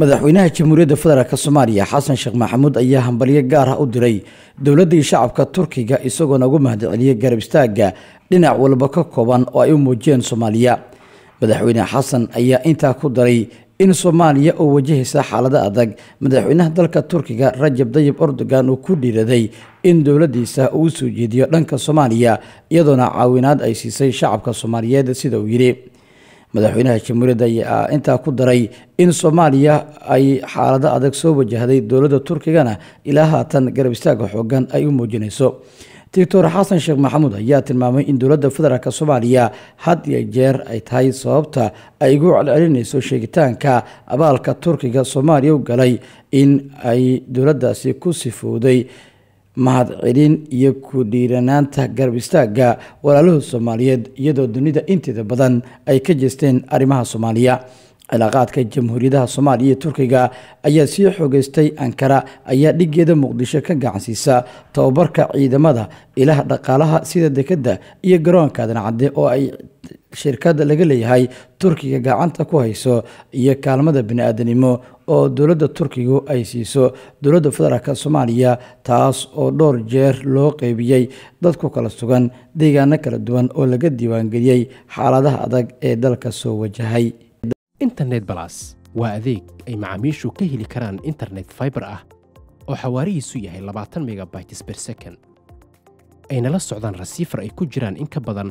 madaxweynaha jamhuuriyadda federaalk soomaaliya xasan sheekh maxamuud ayaa hambalyo gaar ah u diray dowladdii shacabka turkiga isagoona ugu mahad celiyey garab istaagga dhinac walba ka kooban oo ay u muujiyeen soomaaliya madaxweyne xasan ayaa intaa ku daray in soomaaliya oo wajahaysa xaalada adag madaxweynaha dalka turkiga rajab dayib erdogan uu ku dhiiraday in dowladdiisa uu soo jeediyo dhanka soomaaliya iyadoona caawinaad ay siisay shacabka soomaaliyeed sida uu yidhi madaxweynaha jamhuuriyadda ayaa ah, intaa ku daray in soomaaliya ay xaalado adag soo wajahday dowladda turkigana ilaa haatan garab istaaga xoogan ay u muujinayso doctor xasan sheekh maxamuud ayaa tilmaamay in dowladda federaalk soomaaliya had iyo jeer ay tahay sababta ay igu celcelinayso sheegitaanka abaalka turkiga soomaaliya u galay in ay dowladdaasi ku sifowday mahadcelin iyo ku dhiiranaanta garab istaagga walaalahooda soomaaliyeed iyadoo dunida inteeda badan ay ka jeesteen arrimaha soomaaliya cilaaqaadka jamhuuriyadaha soomaaliya iyo turkiga ayaa sii xoogeystay ankara ayaa dhiggeeda muqdisho ka gacansiisa tababarka ciidamada ilaha dhaqaalaha sida dekedda iyo garoonka adan oo ay shirkada laga leeyahay turkiga gacanta ku hayso iyo kaalmada bini-aadanimo oo dowladda turkigu ay siiso dowladda federaalk soomaaliya taas oo dhowr jeer loo qeybiyey dad ku kala sugan deegaano kala duwan oo laga diiwaangeliyey xaaladaha adag ee dalka soo wajahay internet balas waa adeeg ay macaamiishu ka heli karaan internet fiber ah oo xawaarihiisu yahay labaatan megabytes per second ayna la socdaan rasiifar ay ku jiraan in ka badan